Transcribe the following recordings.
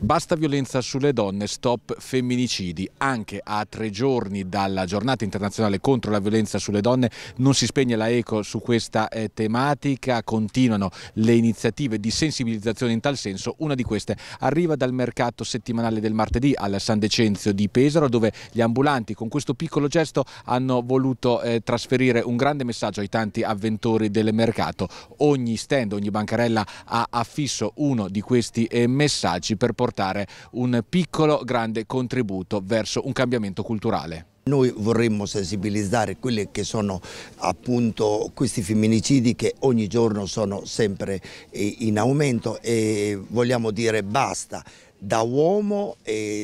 Basta violenza sulle donne, stop femminicidi. Anche a tre giorni dalla giornata internazionale contro la violenza sulle donne non si spegne la eco su questa eh, tematica, continuano le iniziative di sensibilizzazione in tal senso. Una di queste arriva dal mercato settimanale del martedì al San Decenzio di Pesaro dove gli ambulanti con questo piccolo gesto hanno voluto eh, trasferire un grande messaggio ai tanti avventori del mercato. Ogni stand, ogni bancarella ha affisso uno di questi eh, messaggi per portare portare un piccolo grande contributo verso un cambiamento culturale. Noi vorremmo sensibilizzare quelli che sono appunto questi femminicidi che ogni giorno sono sempre eh, in aumento e vogliamo dire basta da uomo,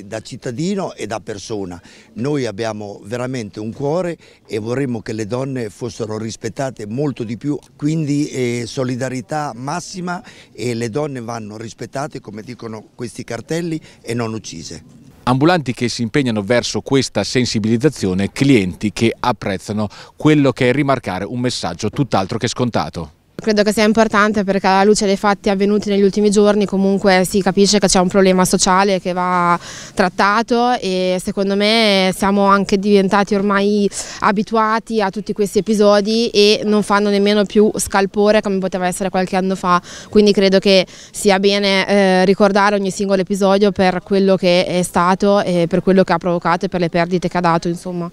da cittadino e da persona. Noi abbiamo veramente un cuore e vorremmo che le donne fossero rispettate molto di più, quindi eh, solidarietà massima e le donne vanno rispettate, come dicono questi cartelli, e non uccise. Ambulanti che si impegnano verso questa sensibilizzazione, clienti che apprezzano quello che è rimarcare un messaggio tutt'altro che scontato. Credo che sia importante perché alla luce dei fatti avvenuti negli ultimi giorni comunque si capisce che c'è un problema sociale che va trattato e secondo me siamo anche diventati ormai abituati a tutti questi episodi e non fanno nemmeno più scalpore come poteva essere qualche anno fa, quindi credo che sia bene eh, ricordare ogni singolo episodio per quello che è stato e per quello che ha provocato e per le perdite che ha dato. Insomma.